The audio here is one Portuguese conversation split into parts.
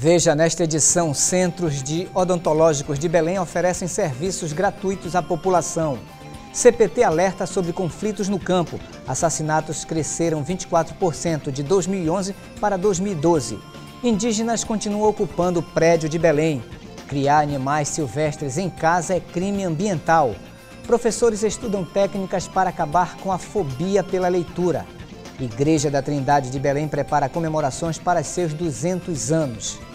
Veja nesta edição, centros de odontológicos de Belém oferecem serviços gratuitos à população. CPT alerta sobre conflitos no campo. Assassinatos cresceram 24% de 2011 para 2012. Indígenas continuam ocupando o prédio de Belém. Criar animais silvestres em casa é crime ambiental. Professores estudam técnicas para acabar com a fobia pela leitura. Igreja da Trindade de Belém prepara comemorações para seus 200 anos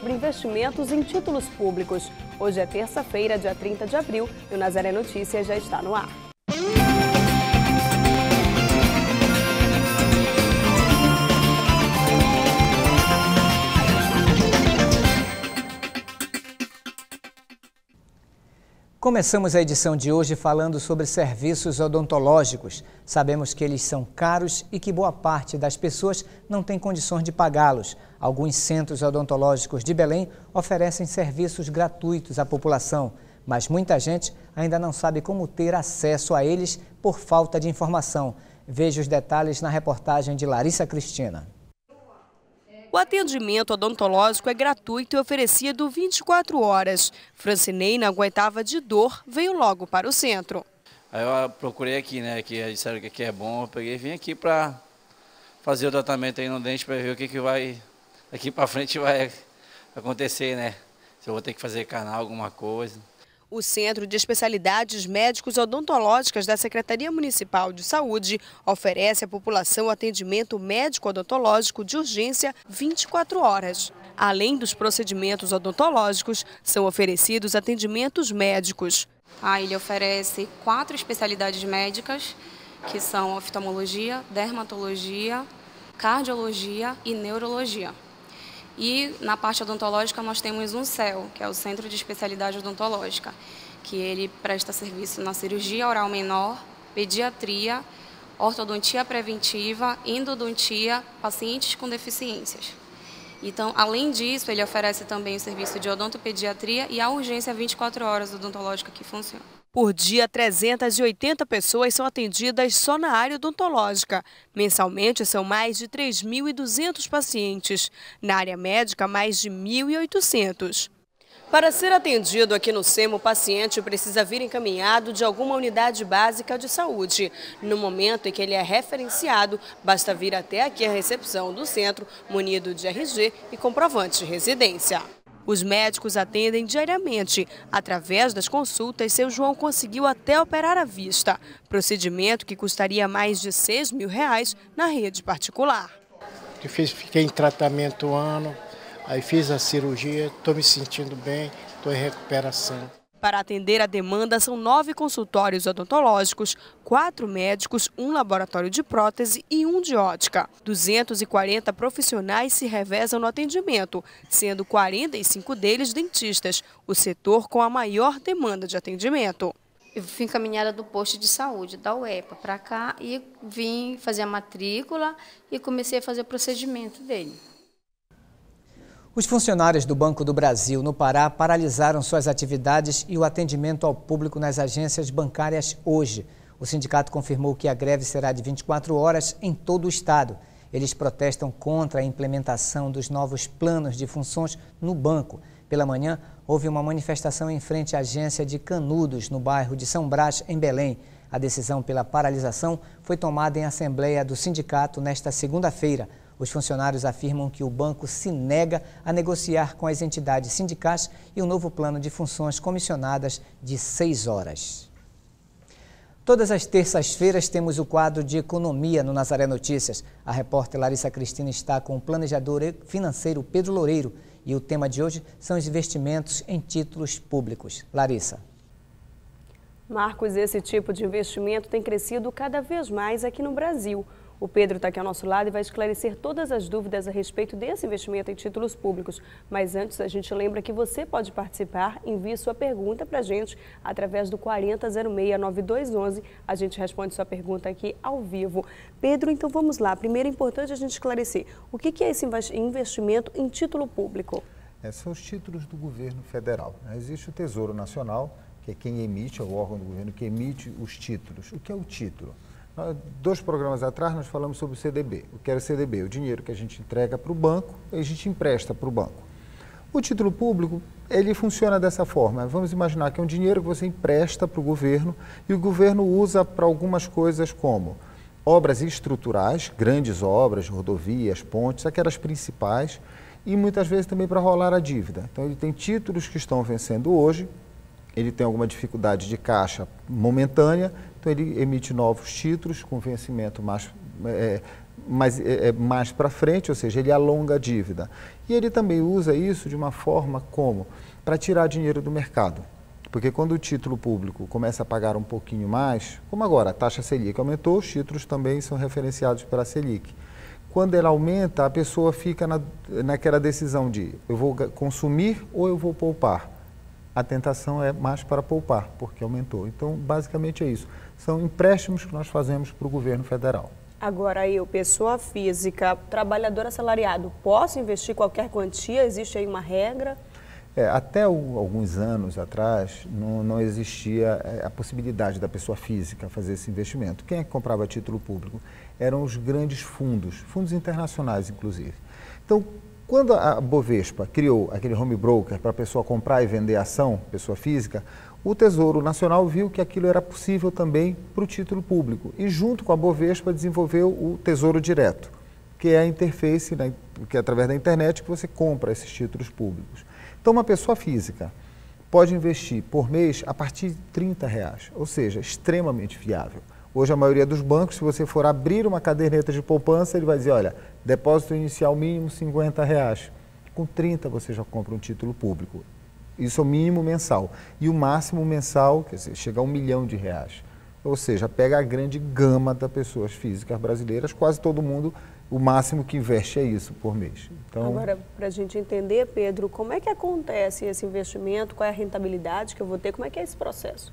sobre investimentos em títulos públicos. Hoje é terça-feira, dia 30 de abril, e o Nazaré Notícias já está no ar. Começamos a edição de hoje falando sobre serviços odontológicos. Sabemos que eles são caros e que boa parte das pessoas não tem condições de pagá-los. Alguns centros odontológicos de Belém oferecem serviços gratuitos à população, mas muita gente ainda não sabe como ter acesso a eles por falta de informação. Veja os detalhes na reportagem de Larissa Cristina. O atendimento odontológico é gratuito e oferecido 24 horas. Francinei não aguentava de dor, veio logo para o centro. Aí eu procurei aqui, né, que disseram que aqui é bom, eu peguei e vim aqui para fazer o tratamento aí no dente para ver o que, que vai, daqui para frente vai acontecer, né. Se eu vou ter que fazer canal, alguma coisa. O Centro de Especialidades Médicos Odontológicas da Secretaria Municipal de Saúde oferece à população atendimento médico-odontológico de urgência 24 horas. Além dos procedimentos odontológicos, são oferecidos atendimentos médicos. A ilha oferece quatro especialidades médicas, que são oftalmologia, dermatologia, cardiologia e neurologia. E na parte odontológica nós temos um CEL, que é o Centro de Especialidade Odontológica, que ele presta serviço na cirurgia oral menor, pediatria, ortodontia preventiva, endodontia, pacientes com deficiências. Então, além disso, ele oferece também o serviço de odontopediatria e a urgência 24 horas odontológica que funciona. Por dia, 380 pessoas são atendidas só na área odontológica. Mensalmente, são mais de 3.200 pacientes. Na área médica, mais de 1.800. Para ser atendido aqui no SEMO, o paciente precisa vir encaminhado de alguma unidade básica de saúde. No momento em que ele é referenciado, basta vir até aqui a recepção do centro, munido de RG e comprovante de residência. Os médicos atendem diariamente. Através das consultas, seu João conseguiu até operar à vista, procedimento que custaria mais de 6 mil reais na rede particular. Eu fiz, fiquei em tratamento um ano, aí fiz a cirurgia, estou me sentindo bem, estou em recuperação. Para atender a demanda, são nove consultórios odontológicos, quatro médicos, um laboratório de prótese e um de ótica. 240 profissionais se revezam no atendimento, sendo 45 deles dentistas, o setor com a maior demanda de atendimento. Eu fui encaminhada do posto de saúde, da UEPA, para cá e vim fazer a matrícula e comecei a fazer o procedimento dele. Os funcionários do Banco do Brasil no Pará paralisaram suas atividades e o atendimento ao público nas agências bancárias hoje. O sindicato confirmou que a greve será de 24 horas em todo o estado. Eles protestam contra a implementação dos novos planos de funções no banco. Pela manhã, houve uma manifestação em frente à agência de Canudos, no bairro de São Brás, em Belém. A decisão pela paralisação foi tomada em assembleia do sindicato nesta segunda-feira. Os funcionários afirmam que o banco se nega a negociar com as entidades sindicais e o um novo plano de funções comissionadas de seis horas. Todas as terças-feiras temos o quadro de Economia no Nazaré Notícias. A repórter Larissa Cristina está com o planejador financeiro Pedro Loureiro e o tema de hoje são os investimentos em títulos públicos. Larissa. Marcos, esse tipo de investimento tem crescido cada vez mais aqui no Brasil. O Pedro está aqui ao nosso lado e vai esclarecer todas as dúvidas a respeito desse investimento em títulos públicos. Mas antes, a gente lembra que você pode participar, envie sua pergunta para a gente através do 40069211. A gente responde sua pergunta aqui ao vivo. Pedro, então vamos lá. Primeiro é importante a gente esclarecer o que é esse investimento em título público. É, são os títulos do governo federal. Né? Existe o Tesouro Nacional, que é quem emite, é o órgão do governo que emite os títulos. O que é o título? Dois programas atrás nós falamos sobre o CDB. O que era o CDB? O dinheiro que a gente entrega para o banco e a gente empresta para o banco. O título público, ele funciona dessa forma. Vamos imaginar que é um dinheiro que você empresta para o governo e o governo usa para algumas coisas como obras estruturais, grandes obras, rodovias, pontes, aquelas principais, e muitas vezes também para rolar a dívida. Então ele tem títulos que estão vencendo hoje, ele tem alguma dificuldade de caixa momentânea então ele emite novos títulos com vencimento mais, é, mais, é, é mais para frente, ou seja, ele alonga a dívida. E ele também usa isso de uma forma como? Para tirar dinheiro do mercado. Porque quando o título público começa a pagar um pouquinho mais, como agora a taxa Selic aumentou, os títulos também são referenciados pela Selic. Quando ela aumenta, a pessoa fica na, naquela decisão de eu vou consumir ou eu vou poupar a tentação é mais para poupar, porque aumentou. Então, basicamente é isso. São empréstimos que nós fazemos para o governo federal. Agora, eu, pessoa física, trabalhador assalariado, posso investir qualquer quantia? Existe aí uma regra? É, até o, alguns anos atrás, não, não existia é, a possibilidade da pessoa física fazer esse investimento. Quem é que comprava título público? Eram os grandes fundos, fundos internacionais, inclusive. Então, quando a Bovespa criou aquele home broker para a pessoa comprar e vender ação, pessoa física, o Tesouro Nacional viu que aquilo era possível também para o título público e, junto com a Bovespa, desenvolveu o Tesouro Direto, que é a interface, né, que é através da internet que você compra esses títulos públicos. Então, uma pessoa física pode investir por mês a partir de R$ reais, ou seja, extremamente viável. Hoje, a maioria dos bancos, se você for abrir uma caderneta de poupança, ele vai dizer: olha, depósito inicial mínimo 50 reais. Com 30 você já compra um título público. Isso é o mínimo mensal. E o máximo mensal, quer dizer, chega a um milhão de reais. Ou seja, pega a grande gama das pessoas físicas brasileiras, quase todo mundo, o máximo que investe é isso por mês. Então... Agora, para a gente entender, Pedro, como é que acontece esse investimento, qual é a rentabilidade que eu vou ter, como é que é esse processo?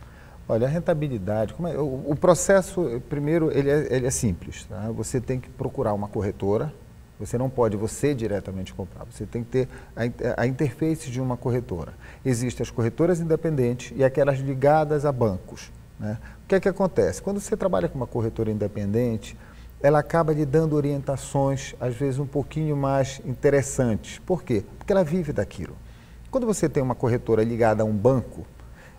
Olha, a rentabilidade, é? o, o, processo, primeiro, ele é, ele é simples. Tá? Você tem que procurar uma corretora, você não pode você diretamente comprar, você tem que ter a, a interface de uma corretora. Existem as corretoras independentes e aquelas ligadas a bancos. Né? O que é que acontece? Quando você trabalha com uma corretora independente, ela acaba lhe dando orientações, às vezes um pouquinho mais interessantes. Por quê? Porque ela vive daquilo. Quando você tem uma corretora ligada a um banco,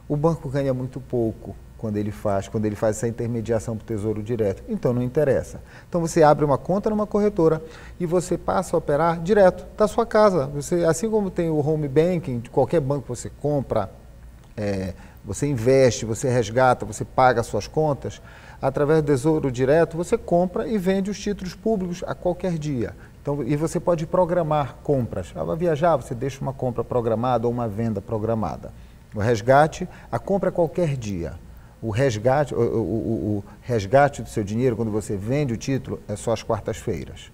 o banco ganha muito pouco quando ele faz, quando ele faz essa intermediação para o Tesouro Direto. Então não interessa. Então você abre uma conta numa corretora e você passa a operar direto da sua casa. Você, assim como tem o home banking, de qualquer banco que você compra, é, você investe, você resgata, você paga suas contas, através do Tesouro Direto você compra e vende os títulos públicos a qualquer dia. Então, e você pode programar compras. Ela viajar, você deixa uma compra programada ou uma venda programada. O resgate, a compra qualquer dia. O resgate, o, o, o resgate do seu dinheiro, quando você vende o título, é só às quartas-feiras.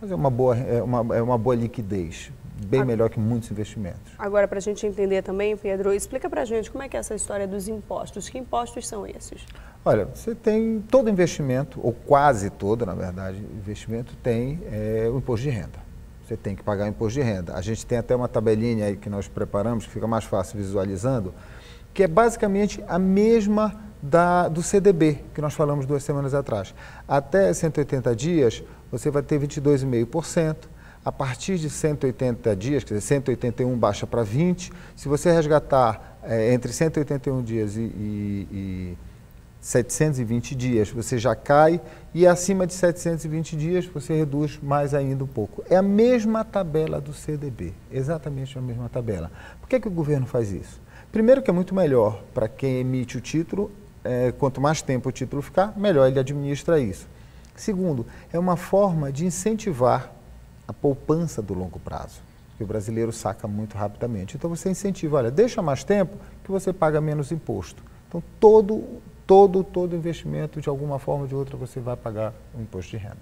Mas é uma boa, é uma, é uma boa liquidez, bem melhor que muitos investimentos. Agora, para a gente entender também, Pedro, explica para a gente como é que é essa história dos impostos. Que impostos são esses? Olha, você tem todo investimento, ou quase todo, na verdade, investimento tem é, o imposto de renda. Você tem que pagar imposto de renda. A gente tem até uma tabelinha aí que nós preparamos, que fica mais fácil visualizando, que é basicamente a mesma da, do CDB, que nós falamos duas semanas atrás. Até 180 dias, você vai ter 22,5%. A partir de 180 dias, quer dizer, 181 baixa para 20. Se você resgatar é, entre 181 dias e, e, e 720 dias, você já cai e acima de 720 dias você reduz mais ainda um pouco. É a mesma tabela do CDB, exatamente a mesma tabela. Por que, é que o governo faz isso? Primeiro que é muito melhor para quem emite o título, é, quanto mais tempo o título ficar, melhor ele administra isso. Segundo, é uma forma de incentivar a poupança do longo prazo, que o brasileiro saca muito rapidamente. Então você incentiva, olha, deixa mais tempo que você paga menos imposto. Então todo todo, todo investimento, de alguma forma ou de outra, você vai pagar o imposto de renda.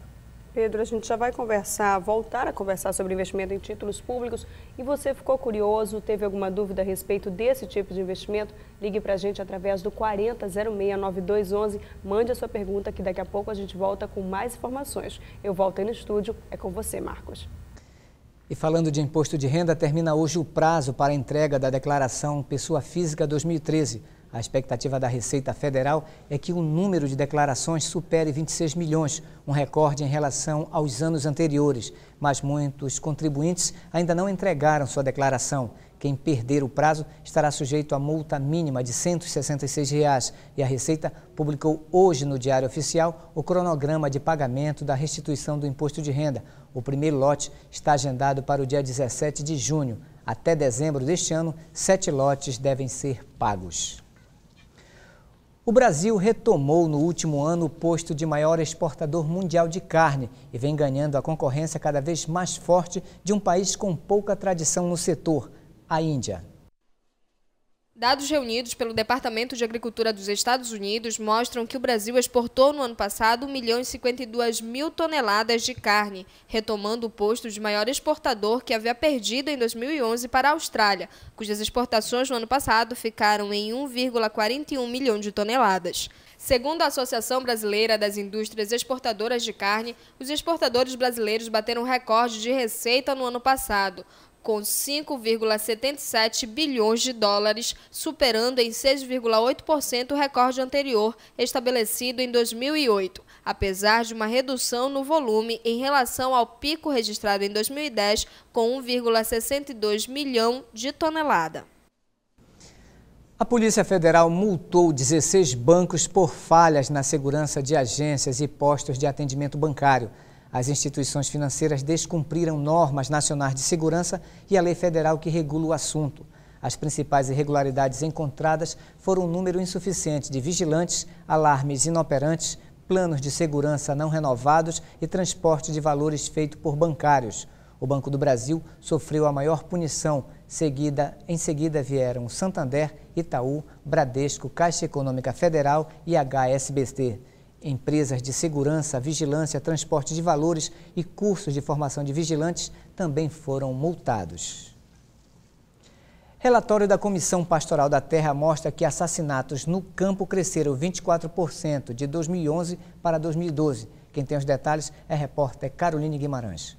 Pedro, a gente já vai conversar, voltar a conversar sobre investimento em títulos públicos. E você ficou curioso, teve alguma dúvida a respeito desse tipo de investimento? Ligue para a gente através do 40069211. Mande a sua pergunta que daqui a pouco a gente volta com mais informações. Eu volto aí no estúdio. É com você, Marcos. E falando de imposto de renda, termina hoje o prazo para a entrega da Declaração Pessoa Física 2013. A expectativa da Receita Federal é que o número de declarações supere 26 milhões, um recorde em relação aos anos anteriores. Mas muitos contribuintes ainda não entregaram sua declaração. Quem perder o prazo estará sujeito a multa mínima de R$ 166. Reais. E a Receita publicou hoje no Diário Oficial o cronograma de pagamento da restituição do imposto de renda. O primeiro lote está agendado para o dia 17 de junho. Até dezembro deste ano, sete lotes devem ser pagos. O Brasil retomou no último ano o posto de maior exportador mundial de carne e vem ganhando a concorrência cada vez mais forte de um país com pouca tradição no setor, a Índia. Dados reunidos pelo Departamento de Agricultura dos Estados Unidos mostram que o Brasil exportou no ano passado 1 milhão e 52 mil toneladas de carne, retomando o posto de maior exportador que havia perdido em 2011 para a Austrália, cujas exportações no ano passado ficaram em 1,41 milhão de toneladas. Segundo a Associação Brasileira das Indústrias Exportadoras de Carne, os exportadores brasileiros bateram recorde de receita no ano passado com 5,77 bilhões de dólares, superando em 6,8% o recorde anterior estabelecido em 2008, apesar de uma redução no volume em relação ao pico registrado em 2010, com 1,62 milhão de tonelada. A Polícia Federal multou 16 bancos por falhas na segurança de agências e postos de atendimento bancário. As instituições financeiras descumpriram normas nacionais de segurança e a lei federal que regula o assunto. As principais irregularidades encontradas foram um número insuficiente de vigilantes, alarmes inoperantes, planos de segurança não renovados e transporte de valores feito por bancários. O Banco do Brasil sofreu a maior punição. Seguida, em seguida vieram Santander, Itaú, Bradesco, Caixa Econômica Federal e HSBC. Empresas de segurança, vigilância, transporte de valores e cursos de formação de vigilantes também foram multados. Relatório da Comissão Pastoral da Terra mostra que assassinatos no campo cresceram 24% de 2011 para 2012. Quem tem os detalhes é a repórter Caroline Guimarães.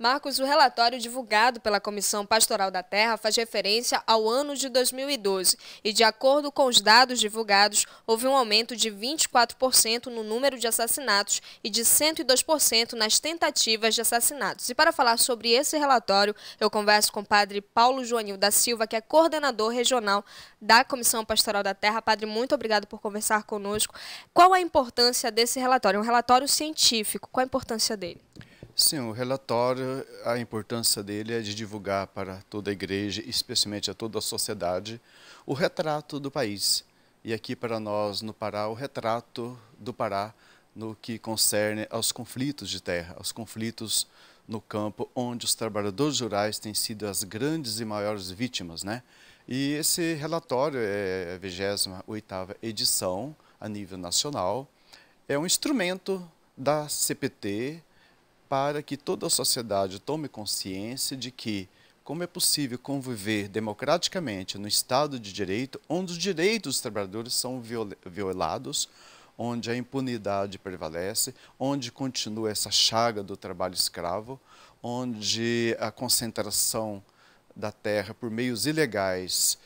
Marcos, o relatório divulgado pela Comissão Pastoral da Terra faz referência ao ano de 2012 e, de acordo com os dados divulgados, houve um aumento de 24% no número de assassinatos e de 102% nas tentativas de assassinatos. E para falar sobre esse relatório, eu converso com o padre Paulo Joanil da Silva, que é coordenador regional da Comissão Pastoral da Terra. Padre, muito obrigado por conversar conosco. Qual a importância desse relatório? É um relatório científico, qual a importância dele? Sim, o relatório, a importância dele é de divulgar para toda a igreja, especialmente a toda a sociedade, o retrato do país. E aqui para nós, no Pará, o retrato do Pará no que concerne aos conflitos de terra, aos conflitos no campo, onde os trabalhadores rurais têm sido as grandes e maiores vítimas. Né? E esse relatório, é a 28ª edição a nível nacional, é um instrumento da CPT, para que toda a sociedade tome consciência de que como é possível conviver democraticamente no Estado de Direito, onde os direitos dos trabalhadores são violados, onde a impunidade prevalece, onde continua essa chaga do trabalho escravo, onde a concentração da terra por meios ilegais,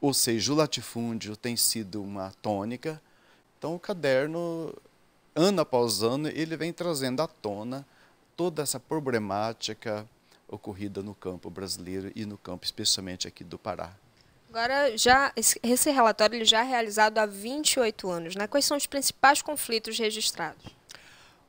ou seja, o latifúndio, tem sido uma tônica. Então, o caderno, ano após ano, ele vem trazendo à tona toda essa problemática ocorrida no campo brasileiro e no campo especialmente aqui do Pará. Agora, já esse relatório ele já é realizado há 28 anos. Né? Quais são os principais conflitos registrados?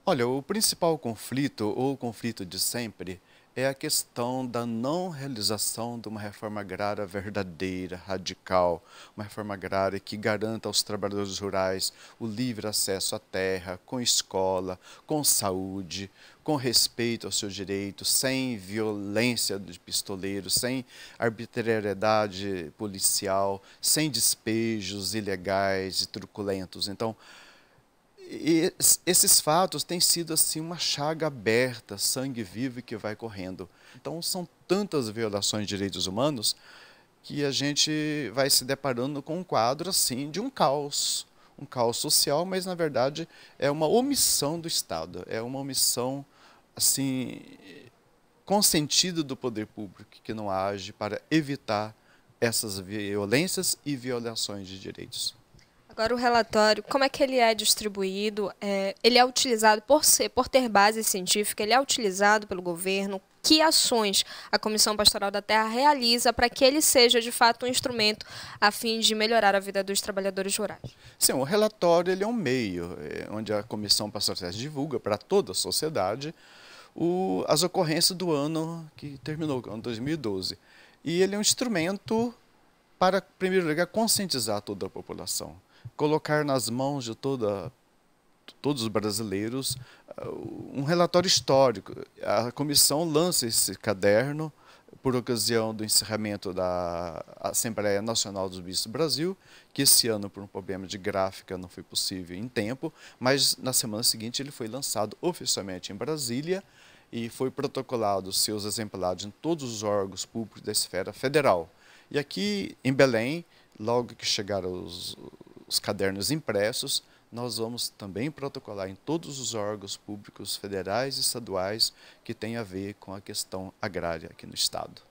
Olha, o principal conflito, ou conflito de sempre, é a questão da não realização de uma reforma agrária verdadeira, radical, uma reforma agrária que garanta aos trabalhadores rurais o livre acesso à terra, com escola, com saúde, com respeito ao seu direito, sem violência de pistoleiro, sem arbitrariedade policial, sem despejos ilegais e truculentos. Então, esses fatos têm sido assim uma chaga aberta, sangue vivo que vai correndo. Então, são tantas violações de direitos humanos que a gente vai se deparando com um quadro assim de um caos, um caos social, mas na verdade é uma omissão do Estado, é uma omissão assim, consentido do poder público que não age para evitar essas violências e violações de direitos. Agora o relatório, como é que ele é distribuído? É, ele é utilizado por ser, por ter base científica, ele é utilizado pelo governo? Que ações a Comissão Pastoral da Terra realiza para que ele seja de fato um instrumento a fim de melhorar a vida dos trabalhadores rurais? Sim, o relatório ele é um meio é, onde a Comissão Pastoral da Terra divulga para toda a sociedade o, as ocorrências do ano que terminou, o ano 2012. E ele é um instrumento para, em primeiro lugar, conscientizar toda a população, colocar nas mãos de toda todos os brasileiros uh, um relatório histórico. A comissão lança esse caderno por ocasião do encerramento da Assembleia Nacional dos Bispos do Brasil, que esse ano, por um problema de gráfica, não foi possível em tempo, mas na semana seguinte ele foi lançado oficialmente em Brasília e foi protocolado seus exemplares em todos os órgãos públicos da esfera federal. E aqui em Belém, logo que chegaram os, os cadernos impressos, nós vamos também protocolar em todos os órgãos públicos federais e estaduais que têm a ver com a questão agrária aqui no Estado.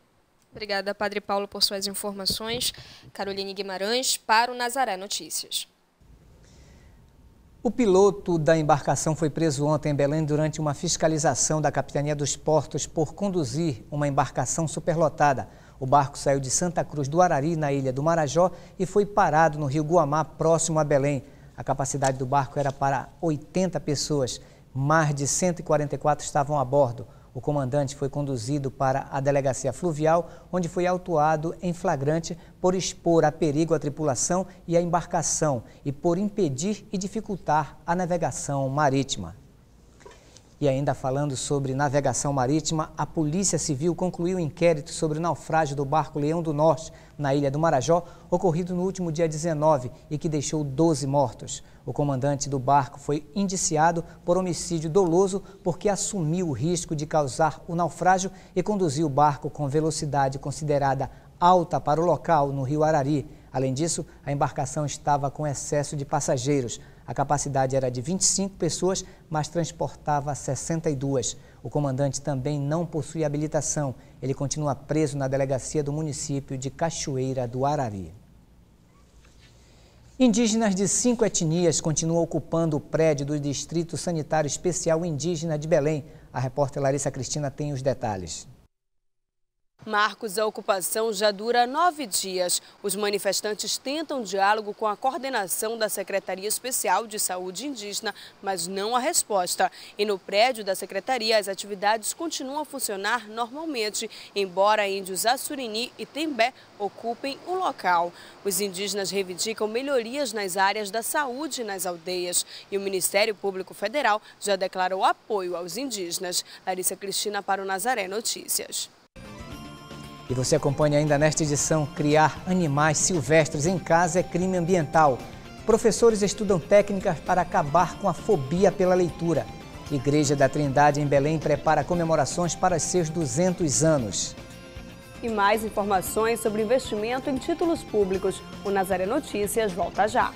Obrigada, Padre Paulo, por suas informações. Caroline Guimarães, para o Nazaré Notícias. O piloto da embarcação foi preso ontem em Belém durante uma fiscalização da Capitania dos Portos por conduzir uma embarcação superlotada. O barco saiu de Santa Cruz do Arari, na ilha do Marajó, e foi parado no rio Guamá, próximo a Belém. A capacidade do barco era para 80 pessoas. Mais de 144 estavam a bordo. O comandante foi conduzido para a delegacia fluvial, onde foi autuado em flagrante por expor a perigo a tripulação e a embarcação e por impedir e dificultar a navegação marítima. E ainda falando sobre navegação marítima, a Polícia Civil concluiu o um inquérito sobre o naufrágio do barco Leão do Norte, na ilha do Marajó, ocorrido no último dia 19 e que deixou 12 mortos. O comandante do barco foi indiciado por homicídio doloso porque assumiu o risco de causar o naufrágio e conduziu o barco com velocidade considerada alta para o local no rio Arari. Além disso, a embarcação estava com excesso de passageiros. A capacidade era de 25 pessoas, mas transportava 62. O comandante também não possui habilitação. Ele continua preso na delegacia do município de Cachoeira do Arari. Indígenas de cinco etnias continuam ocupando o prédio do Distrito Sanitário Especial Indígena de Belém. A repórter Larissa Cristina tem os detalhes. Marcos, a ocupação já dura nove dias. Os manifestantes tentam diálogo com a coordenação da Secretaria Especial de Saúde Indígena, mas não há resposta. E no prédio da Secretaria, as atividades continuam a funcionar normalmente, embora índios Assurini e Tembé ocupem o local. Os indígenas reivindicam melhorias nas áreas da saúde nas aldeias. E o Ministério Público Federal já declarou apoio aos indígenas. Larissa Cristina para o Nazaré Notícias. E você acompanha ainda nesta edição Criar animais silvestres em casa é crime ambiental. Professores estudam técnicas para acabar com a fobia pela leitura. Igreja da Trindade em Belém prepara comemorações para seus 200 anos. E mais informações sobre investimento em títulos públicos. O Nazaré Notícias volta já.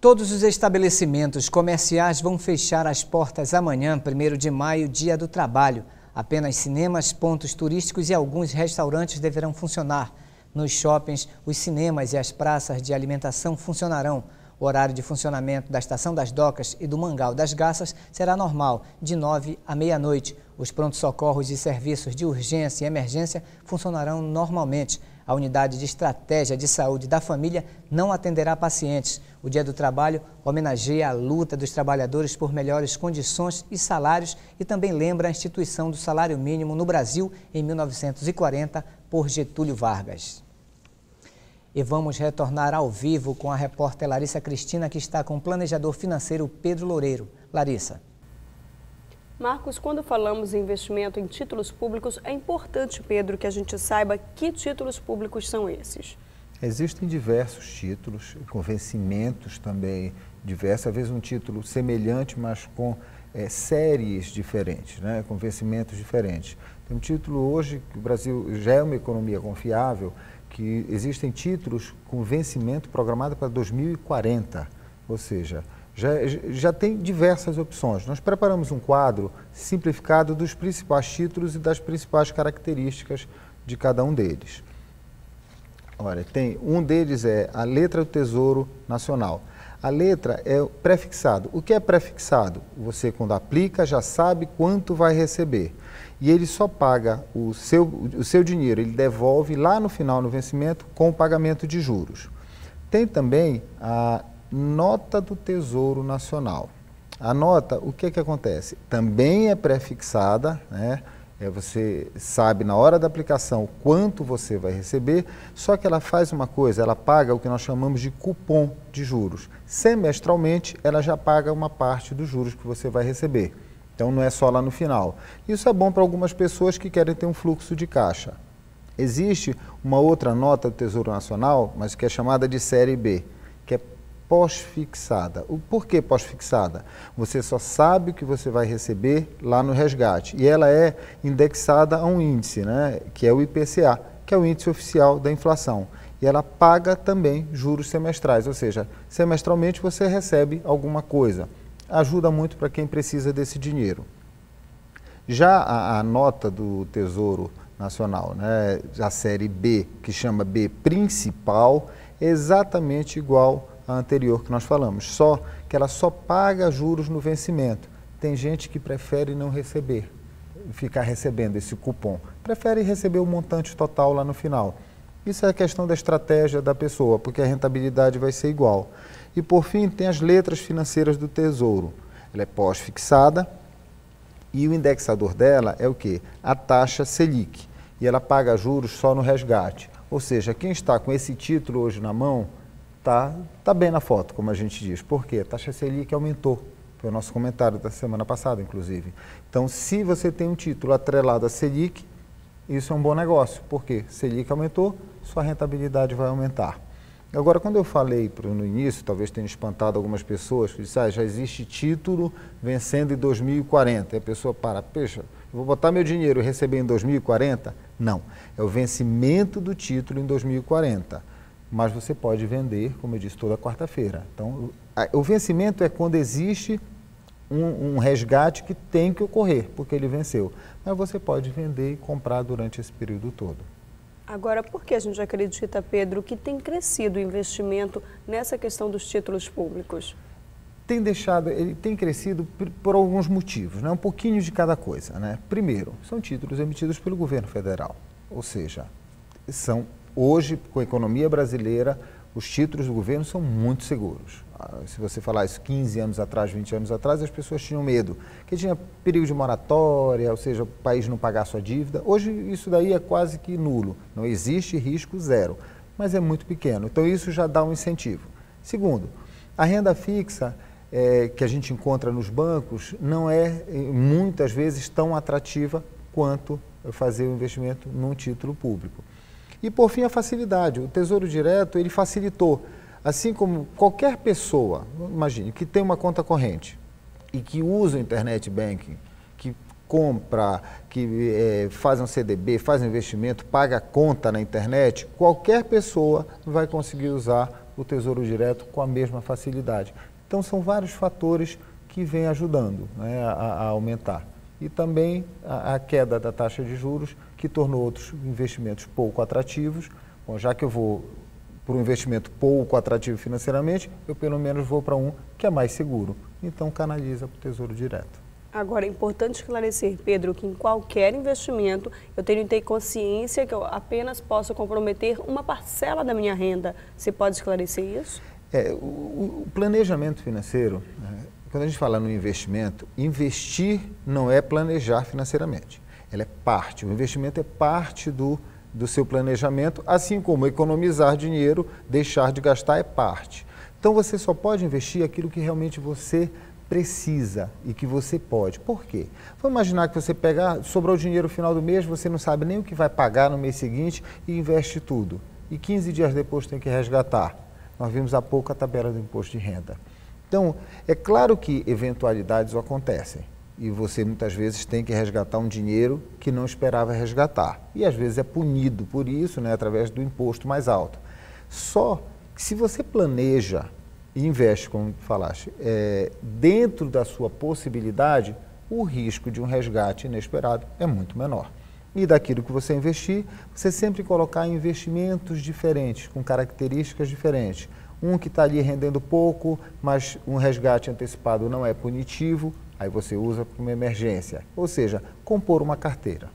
Todos os estabelecimentos comerciais vão fechar as portas amanhã, 1 de maio, dia do trabalho. Apenas cinemas, pontos turísticos e alguns restaurantes deverão funcionar. Nos shoppings, os cinemas e as praças de alimentação funcionarão. O horário de funcionamento da Estação das Docas e do Mangal das Garças será normal, de 9 à meia-noite. Os prontos socorros e serviços de urgência e emergência funcionarão normalmente a unidade de estratégia de saúde da família não atenderá pacientes. O Dia do Trabalho homenageia a luta dos trabalhadores por melhores condições e salários e também lembra a instituição do salário mínimo no Brasil em 1940 por Getúlio Vargas. E vamos retornar ao vivo com a repórter Larissa Cristina, que está com o planejador financeiro Pedro Loureiro. Larissa. Marcos, quando falamos em investimento em títulos públicos, é importante, Pedro, que a gente saiba que títulos públicos são esses. Existem diversos títulos, com vencimentos também diversos, às vezes um título semelhante, mas com é, séries diferentes, né? com vencimentos diferentes. Tem um título hoje, que o Brasil já é uma economia confiável, que existem títulos com vencimento programado para 2040, ou seja, já, já tem diversas opções. Nós preparamos um quadro simplificado dos principais títulos e das principais características de cada um deles. Olha, tem um deles é a letra do Tesouro Nacional. A letra é prefixado. O que é prefixado? Você quando aplica já sabe quanto vai receber. E ele só paga o seu, o seu dinheiro, ele devolve lá no final no vencimento com o pagamento de juros. Tem também a nota do Tesouro Nacional. A nota, o que é que acontece? Também é prefixada, né? É, você sabe na hora da aplicação quanto você vai receber, só que ela faz uma coisa, ela paga o que nós chamamos de cupom de juros. Semestralmente, ela já paga uma parte dos juros que você vai receber. Então não é só lá no final. Isso é bom para algumas pessoas que querem ter um fluxo de caixa. Existe uma outra nota do Tesouro Nacional, mas que é chamada de série B pós-fixada. O porquê pós-fixada? Você só sabe o que você vai receber lá no resgate. E ela é indexada a um índice, né, que é o IPCA, que é o índice oficial da inflação. E ela paga também juros semestrais, ou seja, semestralmente você recebe alguma coisa. Ajuda muito para quem precisa desse dinheiro. Já a, a nota do Tesouro Nacional, né, a série B, que chama B principal, é exatamente igual a anterior que nós falamos, só que ela só paga juros no vencimento. Tem gente que prefere não receber, ficar recebendo esse cupom. Prefere receber o montante total lá no final. Isso é questão da estratégia da pessoa, porque a rentabilidade vai ser igual. E por fim, tem as letras financeiras do Tesouro. Ela é pós-fixada e o indexador dela é o que? A taxa Selic. E ela paga juros só no resgate. Ou seja, quem está com esse título hoje na mão, tá, tá bem na foto, como a gente diz. Por quê? A taxa Selic aumentou. Foi o nosso comentário da semana passada, inclusive. Então, se você tem um título atrelado a Selic, isso é um bom negócio. Por quê? Selic aumentou, sua rentabilidade vai aumentar. Agora, quando eu falei no início, talvez tenha espantado algumas pessoas, que disse, ah, já existe título vencendo em 2040. E a pessoa para, peixe vou botar meu dinheiro e receber em 2040? Não, é o vencimento do título em 2040 mas você pode vender, como eu disse, toda quarta-feira. Então, o vencimento é quando existe um, um, resgate que tem que ocorrer, porque ele venceu. Mas você pode vender e comprar durante esse período todo. Agora, por que a gente acredita, Pedro, que tem crescido o investimento nessa questão dos títulos públicos? Tem deixado, ele tem crescido por, por alguns motivos, né? um pouquinho de cada coisa. Né? Primeiro, são títulos emitidos pelo governo federal, ou seja, são Hoje, com a economia brasileira, os títulos do governo são muito seguros. Ah, se você falar isso 15 anos atrás, 20 anos atrás, as pessoas tinham medo, que tinha período de moratória, ou seja, o país não pagar sua dívida. Hoje isso daí é quase que nulo, não existe risco zero, mas é muito pequeno. Então isso já dá um incentivo. Segundo, a renda fixa é, que a gente encontra nos bancos não é eh, muitas vezes tão atrativa quanto fazer o um investimento num título público. E por fim a facilidade. O Tesouro Direto ele facilitou, assim como qualquer pessoa, imagine, que tem uma conta corrente e que usa o internet banking, que compra, que é, faz um CDB, faz um investimento, paga conta na internet, qualquer pessoa vai conseguir usar o Tesouro Direto com a mesma facilidade. Então são vários fatores que vêm ajudando né, a, a aumentar. E também a, a queda da taxa de juros que tornou outros investimentos pouco atrativos. Bom, já que eu vou para um investimento pouco atrativo financeiramente, eu pelo menos vou para um que é mais seguro. Então canaliza para o Tesouro Direto. Agora, é importante esclarecer, Pedro, que em qualquer investimento eu tenho que ter consciência que eu apenas posso comprometer uma parcela da minha renda. Você pode esclarecer isso? É, o, o planejamento financeiro, né, quando a gente fala no investimento, investir não é planejar financeiramente. Ela é parte, o investimento é parte do, do seu planejamento, assim como economizar dinheiro, deixar de gastar é parte. Então você só pode investir aquilo que realmente você precisa e que você pode. Por quê? Vamos imaginar que você pegar, ah, sobrou dinheiro no final do mês, você não sabe nem o que vai pagar no mês seguinte e investe tudo. E 15 dias depois tem que resgatar. Nós vimos há pouco a tabela do imposto de renda. Então, é claro que eventualidades acontecem e você muitas vezes tem que resgatar um dinheiro que não esperava resgatar. E às vezes é punido por isso, né, através do imposto mais alto. Só que se você planeja e investe, como falaste, é, dentro da sua possibilidade, o risco de um resgate inesperado é muito menor. E daquilo que você investir, você sempre colocar investimentos diferentes, com características diferentes. Um que está ali rendendo pouco, mas um resgate antecipado não é punitivo, Aí você usa para uma emergência. Ou seja, compor uma carteira.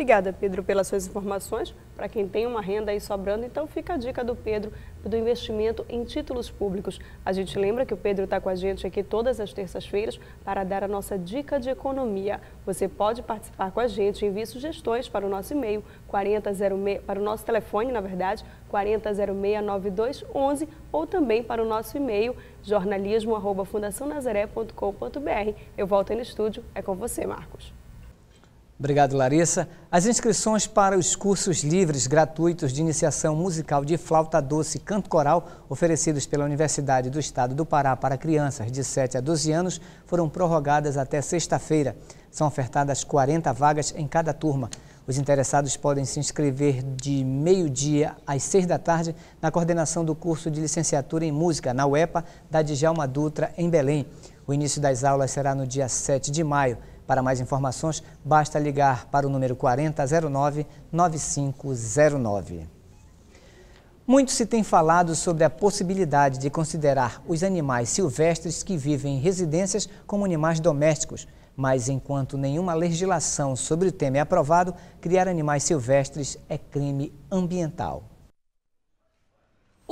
Obrigada, Pedro, pelas suas informações. Para quem tem uma renda aí sobrando, então fica a dica do Pedro do investimento em títulos públicos. A gente lembra que o Pedro está com a gente aqui todas as terças-feiras para dar a nossa dica de economia. Você pode participar com a gente, envie sugestões para o nosso e-mail 4006, para o nosso telefone, na verdade, 40069211 ou também para o nosso e-mail jornalismo@fundacionazaré.com.br. Eu volto aí no estúdio, é com você, Marcos. Obrigado, Larissa. As inscrições para os cursos livres gratuitos de iniciação musical de flauta doce e canto coral, oferecidos pela Universidade do Estado do Pará para crianças de 7 a 12 anos, foram prorrogadas até sexta-feira. São ofertadas 40 vagas em cada turma. Os interessados podem se inscrever de meio-dia às seis da tarde na coordenação do curso de licenciatura em música na UEPA da Djalma Dutra, em Belém. O início das aulas será no dia 7 de maio. Para mais informações, basta ligar para o número 4009 9509. Muito se tem falado sobre a possibilidade de considerar os animais silvestres que vivem em residências como animais domésticos, mas enquanto nenhuma legislação sobre o tema é aprovado, criar animais silvestres é crime ambiental.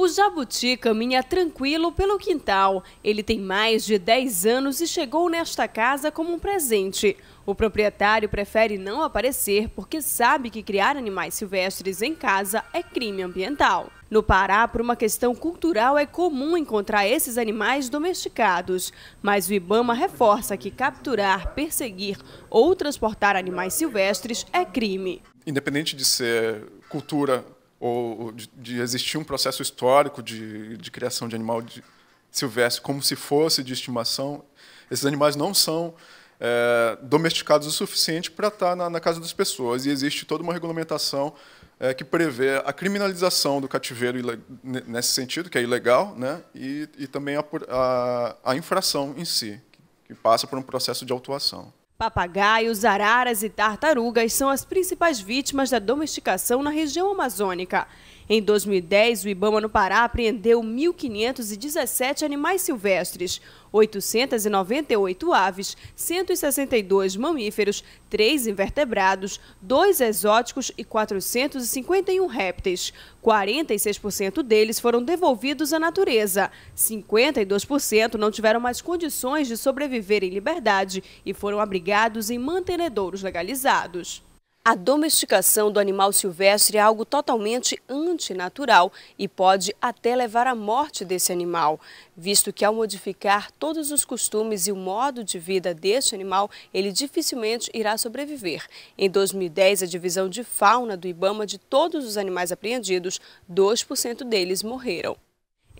O jabuti caminha tranquilo pelo quintal. Ele tem mais de 10 anos e chegou nesta casa como um presente. O proprietário prefere não aparecer porque sabe que criar animais silvestres em casa é crime ambiental. No Pará, por uma questão cultural, é comum encontrar esses animais domesticados. Mas o Ibama reforça que capturar, perseguir ou transportar animais silvestres é crime. Independente de ser cultura ou de, de existir um processo histórico de, de criação de animal de silvestre como se fosse de estimação, esses animais não são é, domesticados o suficiente para estar tá na, na, casa das pessoas. E existe toda uma regulamentação é, que prevê a criminalização do cativeiro nesse sentido, que é ilegal, né? e, e também a, a, a infração em si, que passa por um processo de autuação. Papagaios, araras e tartarugas são as principais vítimas da domesticação na região amazônica. Em 2010, o Ibama no Pará apreendeu 1.517 animais silvestres, 898 aves, 162 mamíferos, 3 invertebrados, 2 exóticos e 451 répteis. 46% deles foram devolvidos à natureza. 52% não tiveram mais condições de sobreviver em liberdade e foram abrigados em mantenedouros legalizados. A domesticação do animal silvestre é algo totalmente antinatural e pode até levar à morte desse animal, visto que ao modificar todos os costumes e o modo de vida deste animal, ele dificilmente irá sobreviver. Em 2010, a divisão de fauna do Ibama de todos os animais apreendidos, 2% deles morreram.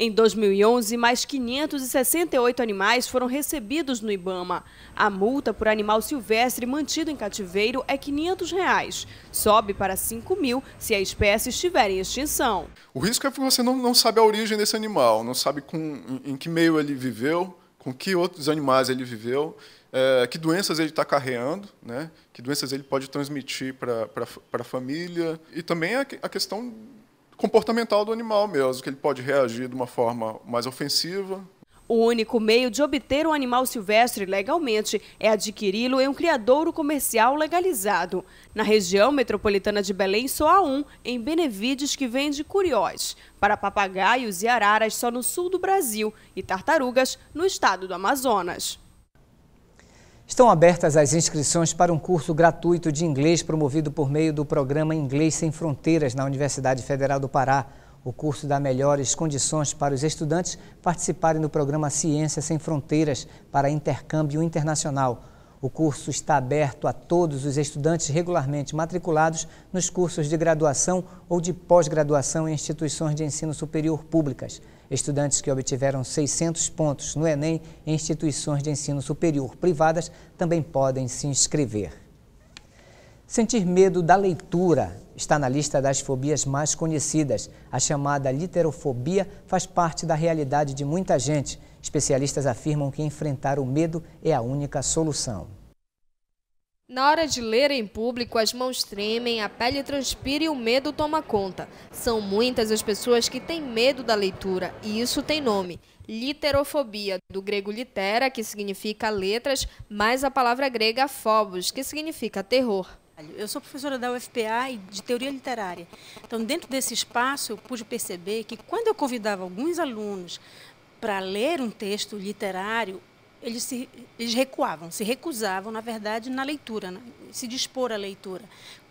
Em 2011, mais 568 animais foram recebidos no Ibama. A multa por animal silvestre mantido em cativeiro é R$ 500. Reais. Sobe para R$ 5 mil se a espécie estiver em extinção. O risco é que você não, não sabe a origem desse animal, não sabe com, em, em que meio ele viveu, com que outros animais ele viveu, é, que doenças ele está carreando, né? que doenças ele pode transmitir para a família. E também a, a questão comportamental do animal mesmo, que ele pode reagir de uma forma mais ofensiva. O único meio de obter um animal silvestre legalmente é adquiri-lo em um criadouro comercial legalizado. Na região metropolitana de Belém, só há um, em Benevides, que vende curiós. Para papagaios e araras, só no sul do Brasil, e tartarugas, no estado do Amazonas. Estão abertas as inscrições para um curso gratuito de inglês promovido por meio do programa Inglês Sem Fronteiras na Universidade Federal do Pará. O curso dá melhores condições para os estudantes participarem do programa Ciência Sem Fronteiras para intercâmbio internacional. O curso está aberto a todos os estudantes regularmente matriculados nos cursos de graduação ou de pós-graduação em instituições de ensino superior públicas. Estudantes que obtiveram 600 pontos no Enem em instituições de ensino superior privadas também podem se inscrever. Sentir medo da leitura está na lista das fobias mais conhecidas. A chamada literofobia faz parte da realidade de muita gente. Especialistas afirmam que enfrentar o medo é a única solução. Na hora de ler em público, as mãos tremem, a pele transpira e o medo toma conta. São muitas as pessoas que têm medo da leitura, e isso tem nome: literofobia, do grego litera, que significa letras, mais a palavra grega phobos, que significa terror. Eu sou professora da UFPA e de teoria literária. Então, dentro desse espaço, eu pude perceber que quando eu convidava alguns alunos para ler um texto literário eles, se, eles recuavam, se recusavam, na verdade, na leitura, né? se dispor à leitura.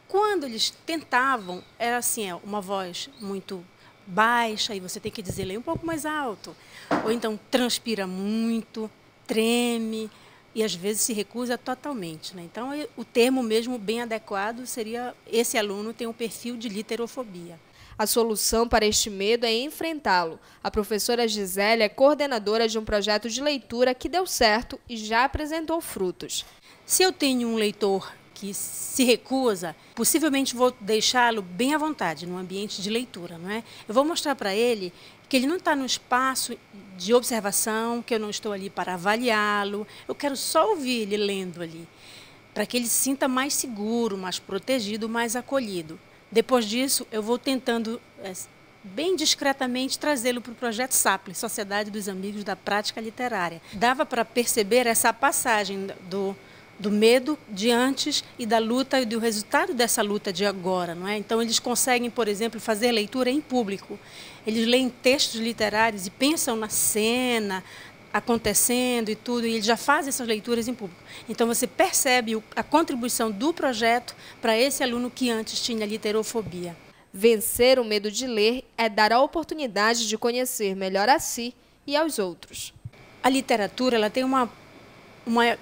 Quando eles tentavam, era assim, é, uma voz muito baixa e você tem que dizer leia um pouco mais alto. Ou então transpira muito, treme e às vezes se recusa totalmente. Né? Então, o termo mesmo bem adequado seria esse aluno tem um perfil de literofobia. A solução para este medo é enfrentá-lo. A professora Gisele é coordenadora de um projeto de leitura que deu certo e já apresentou frutos. Se eu tenho um leitor que se recusa, possivelmente vou deixá-lo bem à vontade no ambiente de leitura, não é? Eu vou mostrar para ele que ele não está no espaço de observação, que eu não estou ali para avaliá-lo. Eu quero só ouvir ele lendo ali, para que ele se sinta mais seguro, mais protegido, mais acolhido. Depois disso, eu vou tentando, eh, bem discretamente, trazê-lo para o projeto SAPLE, Sociedade dos Amigos da Prática Literária. Dava para perceber essa passagem do, do medo de antes e da luta e do resultado dessa luta de agora, não é? Então eles conseguem, por exemplo, fazer leitura em público. Eles leem textos literários e pensam na cena, acontecendo e tudo, e ele já faz essas leituras em público. Então você percebe a contribuição do projeto para esse aluno que antes tinha literofobia. Vencer o medo de ler é dar a oportunidade de conhecer melhor a si e aos outros. A literatura ela tem uma, uma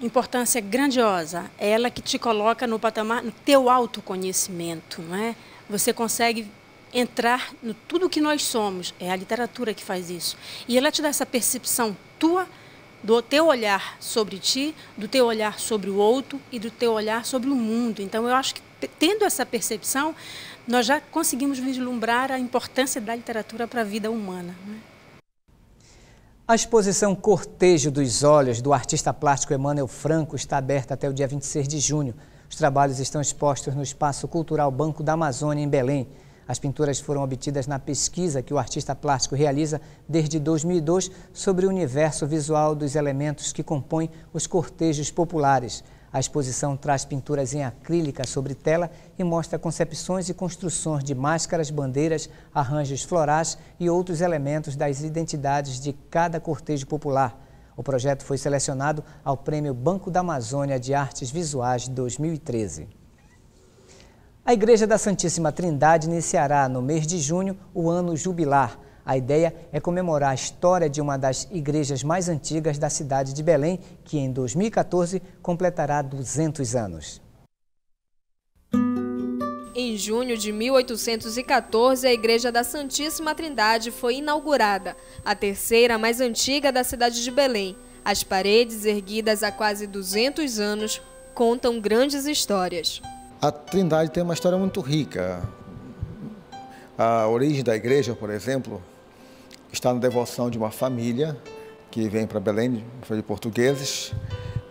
importância grandiosa. É ela que te coloca no patamar, no teu autoconhecimento, não é? Você consegue entrar no tudo que nós somos. É a literatura que faz isso. E ela te dá essa percepção tua, do teu olhar sobre ti, do teu olhar sobre o outro e do teu olhar sobre o mundo. Então, eu acho que tendo essa percepção, nós já conseguimos vislumbrar a importância da literatura para a vida humana. Né? A exposição Cortejo dos Olhos, do artista plástico Emmanuel Franco, está aberta até o dia 26 de junho. Os trabalhos estão expostos no Espaço Cultural Banco da Amazônia, em Belém. As pinturas foram obtidas na pesquisa que o artista plástico realiza desde 2002 sobre o universo visual dos elementos que compõem os cortejos populares. A exposição traz pinturas em acrílica sobre tela e mostra concepções e construções de máscaras, bandeiras, arranjos florais e outros elementos das identidades de cada cortejo popular. O projeto foi selecionado ao Prêmio Banco da Amazônia de Artes Visuais 2013. A Igreja da Santíssima Trindade iniciará no mês de junho o ano jubilar. A ideia é comemorar a história de uma das igrejas mais antigas da cidade de Belém, que em 2014 completará 200 anos. Em junho de 1814, a Igreja da Santíssima Trindade foi inaugurada, a terceira mais antiga da cidade de Belém. As paredes, erguidas há quase 200 anos, contam grandes histórias. A Trindade tem uma história muito rica. A origem da igreja, por exemplo, está na devoção de uma família que vem para Belém, de portugueses,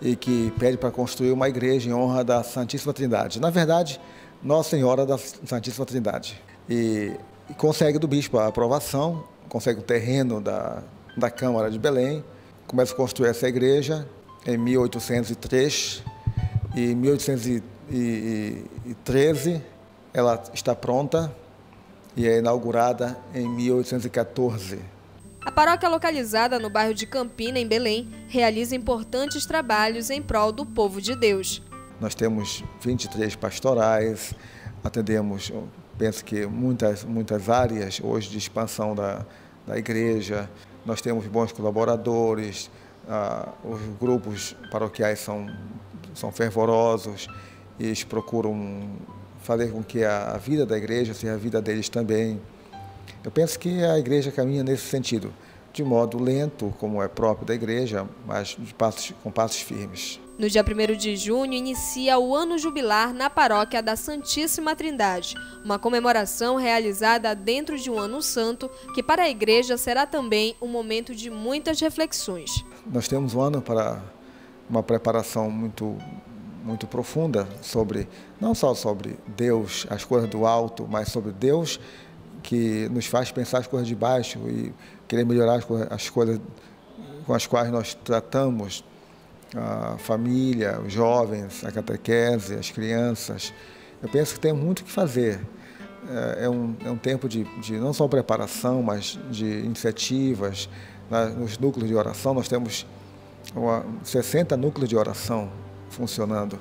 e que pede para construir uma igreja em honra da Santíssima Trindade. Na verdade, Nossa Senhora da Santíssima Trindade. E consegue do bispo a aprovação, consegue o terreno da, da Câmara de Belém, começa a construir essa igreja em 1803 e em 1803 1813, ela está pronta e é inaugurada em 1814. A paróquia localizada no bairro de Campina, em Belém, realiza importantes trabalhos em prol do povo de Deus. Nós temos 23 pastorais, atendemos, penso que muitas, muitas áreas hoje de expansão da, da igreja. Nós temos bons colaboradores, ah, os grupos paroquiais são, são fervorosos eles procuram fazer com que a vida da igreja seja a vida deles também. Eu penso que a igreja caminha nesse sentido, de modo lento, como é próprio da igreja, mas passos, com passos firmes. No dia 1 de junho, inicia o Ano Jubilar na paróquia da Santíssima Trindade, uma comemoração realizada dentro de um ano santo, que para a igreja será também um momento de muitas reflexões. Nós temos um ano para uma preparação muito muito profunda sobre não só sobre Deus, as coisas do alto, mas sobre Deus que nos faz pensar as coisas de baixo e querer melhorar as, coisas, as coisas com as quais nós tratamos a família, os jovens, a catequese, as crianças. Eu penso que tem muito o que fazer. É, é um, é um tempo de, de não só preparação, mas de iniciativas. Nos núcleos de oração, nós temos 60 núcleos de oração funcionando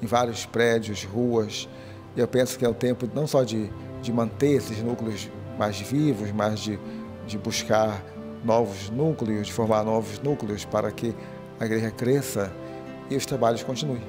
em vários prédios, ruas. E eu penso que é o tempo não só de, de manter esses núcleos mais vivos, mas de, de buscar novos núcleos, de formar novos núcleos para que a igreja cresça e os trabalhos continuem.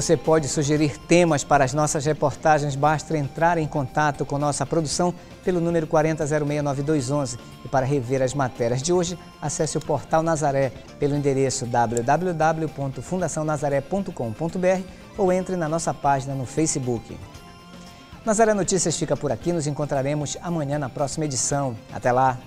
Você pode sugerir temas para as nossas reportagens, basta entrar em contato com nossa produção pelo número 40069211. E para rever as matérias de hoje, acesse o portal Nazaré pelo endereço www.fundacionazaré.com.br ou entre na nossa página no Facebook. Nazaré Notícias fica por aqui, nos encontraremos amanhã na próxima edição. Até lá!